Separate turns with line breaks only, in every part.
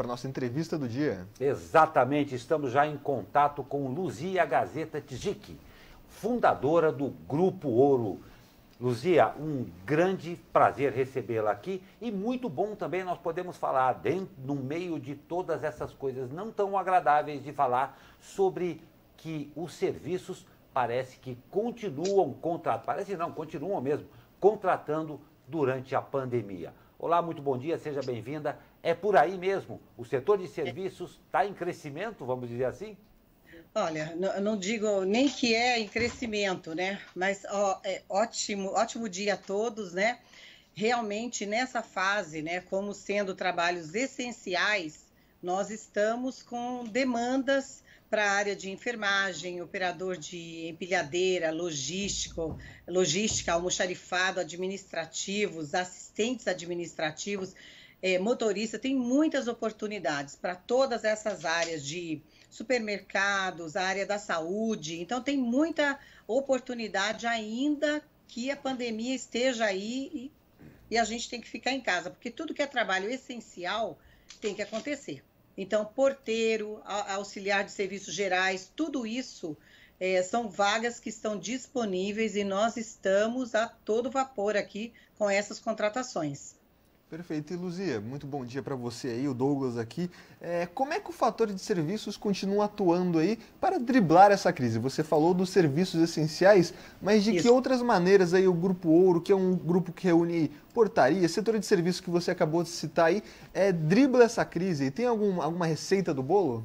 para a nossa entrevista do dia. Exatamente, estamos já em contato com Luzia Gazeta Tijic fundadora do Grupo Ouro. Luzia, um grande prazer recebê-la aqui e muito bom também nós podemos falar dentro, no meio de todas essas coisas não tão agradáveis de falar sobre que os serviços parece que continuam contratando, parece não, continuam mesmo contratando durante a pandemia. Olá, muito bom dia, seja bem-vinda. É por aí mesmo, o setor de serviços está em crescimento, vamos dizer assim?
Olha, não, não digo nem que é em crescimento, né? Mas ó, é ótimo, ótimo dia a todos, né? Realmente nessa fase, né, como sendo trabalhos essenciais, nós estamos com demandas para a área de enfermagem, operador de empilhadeira, logístico, logística, almoxarifado, administrativos, assistentes administrativos, eh, motorista, tem muitas oportunidades para todas essas áreas de supermercados, área da saúde. Então, tem muita oportunidade ainda que a pandemia esteja aí e, e a gente tem que ficar em casa, porque tudo que é trabalho essencial tem que acontecer. Então, porteiro, auxiliar de serviços gerais, tudo isso é, são vagas que estão disponíveis e nós estamos a todo vapor aqui com essas contratações.
Perfeito. E Luzia, muito bom dia para você aí, o Douglas aqui. É, como é que o fator de serviços continua atuando aí para driblar essa crise? Você falou dos serviços essenciais, mas de Isso. que outras maneiras aí o Grupo Ouro, que é um grupo que reúne portaria, setor de serviços que você acabou de citar aí, é, dribla essa crise? tem algum, alguma receita do bolo?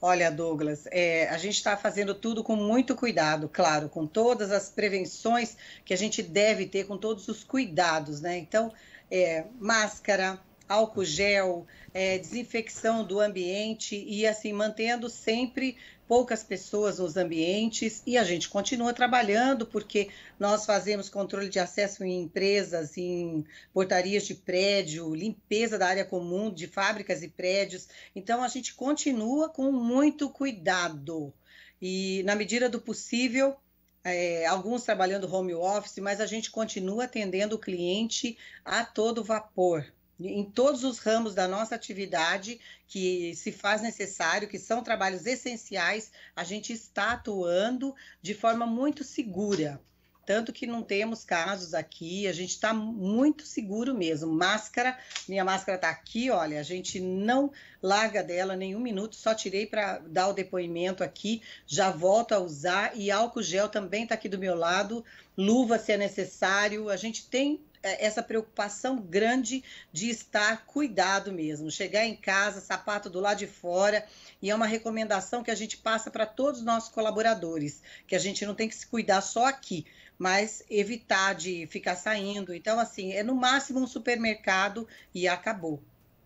Olha, Douglas, é, a gente está fazendo tudo com muito cuidado, claro, com todas as prevenções que a gente deve ter, com todos os cuidados, né? Então, é, máscara, álcool gel, é, desinfecção do ambiente e assim mantendo sempre poucas pessoas nos ambientes e a gente continua trabalhando porque nós fazemos controle de acesso em empresas, em portarias de prédio, limpeza da área comum de fábricas e prédios. Então a gente continua com muito cuidado e na medida do possível é, alguns trabalhando home office, mas a gente continua atendendo o cliente a todo vapor. Em todos os ramos da nossa atividade que se faz necessário, que são trabalhos essenciais, a gente está atuando de forma muito segura tanto que não temos casos aqui, a gente está muito seguro mesmo. Máscara, minha máscara está aqui, olha, a gente não larga dela nenhum minuto, só tirei para dar o depoimento aqui, já volto a usar e álcool gel também está aqui do meu lado, luva se é necessário, a gente tem é, essa preocupação grande de estar cuidado mesmo, chegar em casa, sapato do lado de fora, e é uma recomendação que a gente passa para todos os nossos colaboradores, que a gente não tem que se cuidar só aqui, mas evitar de ficar saindo. Então, assim, é no máximo um supermercado e acabou.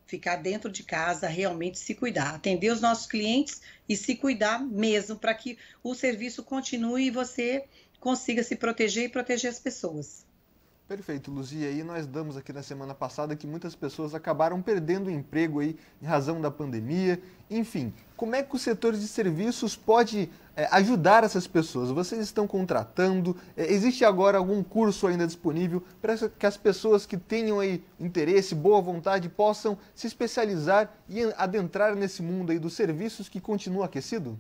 Ficar dentro de casa, realmente se cuidar, atender os nossos clientes e se cuidar mesmo para que o serviço continue e você consiga se proteger e proteger as pessoas.
Perfeito, Luzia. E nós damos aqui na semana passada que muitas pessoas acabaram perdendo o emprego aí em razão da pandemia. Enfim, como é que o setor de serviços pode é, ajudar essas pessoas? Vocês estão contratando? É, existe agora algum curso ainda disponível para que as pessoas que tenham aí interesse, boa vontade, possam se especializar
e adentrar nesse mundo aí dos serviços que continua aquecido?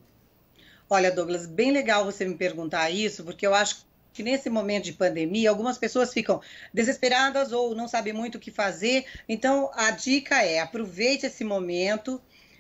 Olha, Douglas, bem legal você me perguntar isso, porque eu acho que nesse momento de pandemia, algumas pessoas ficam desesperadas ou não sabem muito o que fazer. Então, a dica é: aproveite esse momento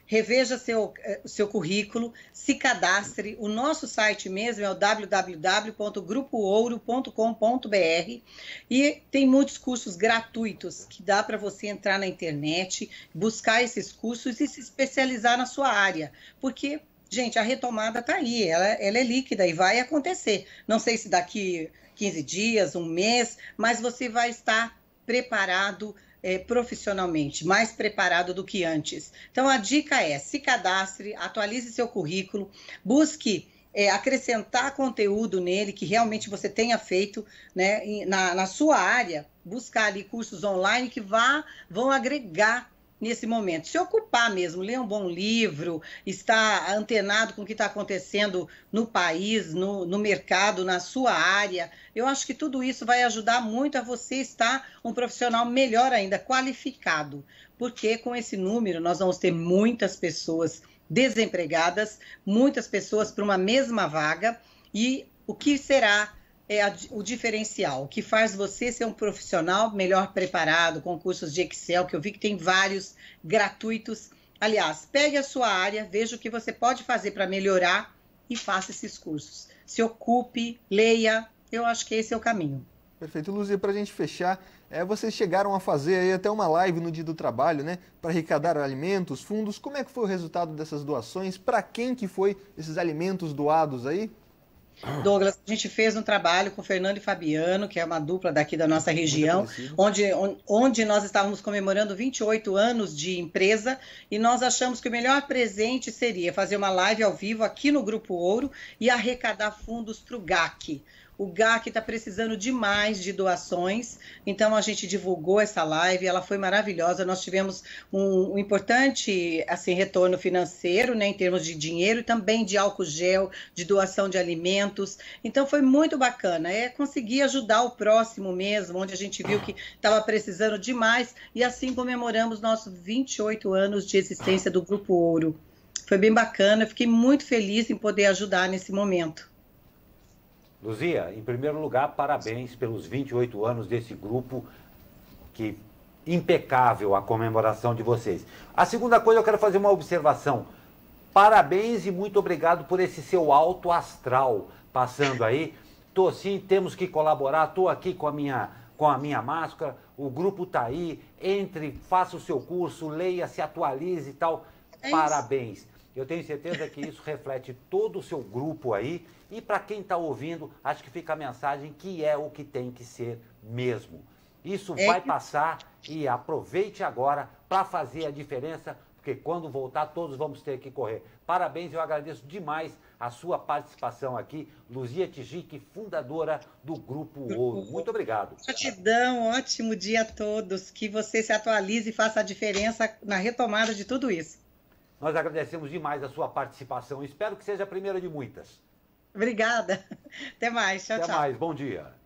reveja seu, eh, seu currículo, se cadastre. O nosso site mesmo é o www.grupoouro.com.br e tem muitos cursos gratuitos que dá para você entrar na internet, buscar esses cursos e se especializar na sua área, porque gente, a retomada está aí, ela, ela, é líquida e vai acontecer. Não sei se daqui 15 dias, um mês, mas você vai estar preparado é, profissionalmente, mais preparado do que antes. Então, a dica é: se cadastre, atualize seu currículo, busque. É, acrescentar conteúdo nele que realmente você tenha feito né, na, na sua área, buscar ali cursos online que vá, vão agregar nesse momento. Se ocupar mesmo, ler um bom livro, estar antenado com o que está acontecendo no país, no, no mercado, na sua área. Eu acho que tudo isso vai ajudar muito a você estar um profissional melhor ainda, qualificado. Porque com esse número nós vamos ter muitas pessoas desempregadas, muitas pessoas para uma mesma vaga. E o que será é a, o diferencial, que faz você ser um profissional melhor preparado, com cursos de Excel, que eu vi que tem vários gratuitos. Aliás, pegue a sua área, veja o que você pode fazer para melhorar e faça esses cursos. Se ocupe, leia, eu acho que esse é o caminho. Perfeito, Luzia, para a
gente fechar, é, vocês chegaram a fazer aí até uma live no dia do trabalho, né, para arrecadar alimentos, fundos. Como é que foi o resultado dessas doações? Para quem que foi esses alimentos doados
aí? Ah. Douglas, a gente fez um trabalho com Fernando e Fabiano, que é uma dupla daqui da nossa região, onde, onde nós estávamos comemorando 28 anos de empresa e nós achamos que o melhor presente seria fazer uma live ao vivo aqui no Grupo Ouro e arrecadar fundos para o GAC, o GAC está precisando demais de doações, então a gente divulgou essa live, ela foi maravilhosa. Nós tivemos um, um importante assim retorno financeiro, né, em termos de dinheiro e também de álcool gel, de doação de alimentos. Então foi muito bacana. É conseguir ajudar o próximo mesmo, onde a gente viu que estava precisando demais e assim comemoramos nossos 28 anos de existência do Grupo Ouro. Foi bem bacana, fiquei muito feliz em poder ajudar nesse momento.
Luzia, em primeiro lugar, parabéns pelos 28 anos desse grupo que impecável a comemoração de vocês. A segunda coisa, eu quero fazer uma observação. Parabéns e muito obrigado por esse seu alto astral passando aí. Tô sim, temos que colaborar. Tô aqui com a minha com a minha máscara. O grupo tá aí. Entre, faça o seu curso, leia, se atualize e tal. É Parabéns. Eu tenho certeza que isso reflete todo o seu grupo aí. E para quem está ouvindo, acho que fica a mensagem que é o que tem que ser mesmo. Isso é vai passar e aproveite agora para fazer a diferença, porque quando voltar, todos vamos ter que correr. Parabéns, eu agradeço demais a sua participação aqui, Luzia Tijic, fundadora do Grupo Ouro. Muito obrigado.
Gratidão, ótimo dia a todos. Que você se atualize e faça a diferença na retomada de tudo isso.
Nós agradecemos demais a sua participação. Espero que seja a primeira de muitas. Obrigada. Até mais. Tchau, Até tchau. Até mais. Bom dia.